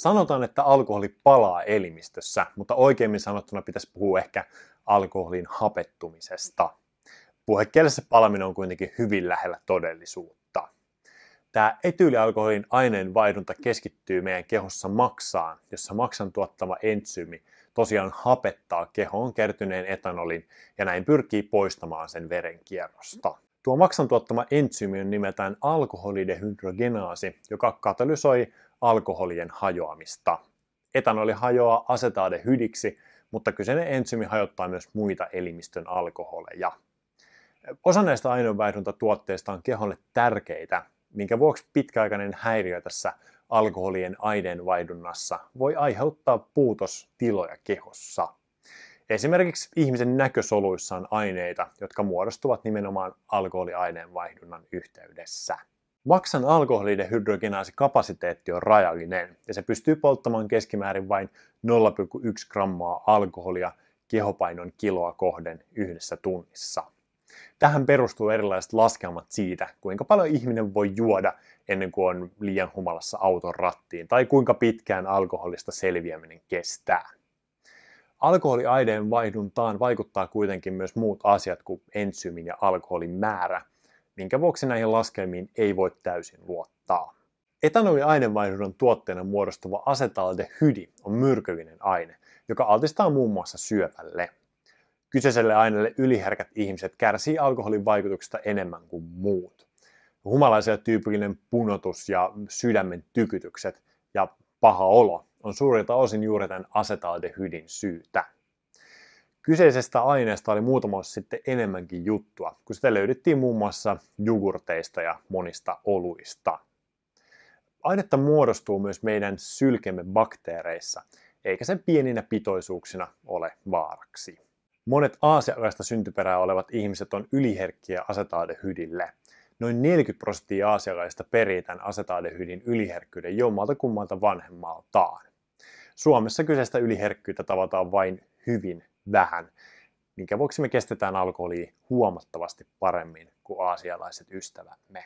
Sanotaan, että alkoholi palaa elimistössä, mutta oikeimmin sanottuna pitäisi puhua ehkä alkoholin hapettumisesta. Puhekielessä palaminen on kuitenkin hyvin lähellä todellisuutta. Tämä etyylialkoholin aineenvaihdunta keskittyy meidän kehossa maksaan, jossa maksan tuottama entsyymi tosiaan hapettaa kehoon kertyneen etanolin ja näin pyrkii poistamaan sen verenkierrosta. Tuo maksan tuottama entsyymi on nimeltään alkoholidehydrogenaasi, joka katalysoi alkoholien hajoamista. Etanoli hajoaa asetaadehydiksi, mutta kyseinen entsyymi hajottaa myös muita elimistön alkoholeja. Osa näistä aineenvaihduntatuotteista on keholle tärkeitä, minkä vuoksi pitkäaikainen häiriö tässä alkoholien aineenvaihdunnassa voi aiheuttaa puutostiloja kehossa. Esimerkiksi ihmisen näkösoluissa on aineita, jotka muodostuvat nimenomaan alkoholiaineen vaihdunnan yhteydessä. Maksan alkoholiden hydrogenaasikapasiteetti on rajallinen ja se pystyy polttamaan keskimäärin vain 0,1 grammaa alkoholia kehopainon kiloa kohden yhdessä tunnissa. Tähän perustuu erilaiset laskelmat siitä, kuinka paljon ihminen voi juoda ennen kuin on liian humalassa auton rattiin tai kuinka pitkään alkoholista selviäminen kestää. Alkoholiaineen vaihduntaan vaikuttaa kuitenkin myös muut asiat kuin ensyymin ja alkoholin määrä, minkä vuoksi näihin laskelmiin ei voi täysin luottaa. Etanoliainevaihdunnan tuotteena muodostuva asetaldehydi on myrkyllinen aine, joka altistaa muun muassa syövälle. Kyseiselle aineelle yliherkät ihmiset kärsii alkoholin vaikutuksesta enemmän kuin muut. Humalaiselle tyypillinen punotus ja sydämen tykytykset ja paha olo on suurilta osin juuri tämän asetaldehydin syytä. Kyseisestä aineesta oli muutama sitten enemmänkin juttua, kun sitä löydettiin muun muassa jogurteista ja monista oluista. Ainetta muodostuu myös meidän sylkemme bakteereissa, eikä sen pieninä pitoisuuksina ole vaaraksi. Monet aasialaista syntyperää olevat ihmiset on yliherkkiä asetaldehydille. Noin 40 prosenttia aasialaista perii tämän asetaldehydin yliherkkyyden jommalta kummalta vanhemmaltaan. Suomessa kyseistä yliherkkyyttä tavataan vain hyvin vähän, minkä vuoksi me kestetään alkoholia huomattavasti paremmin kuin aasialaiset ystävämme.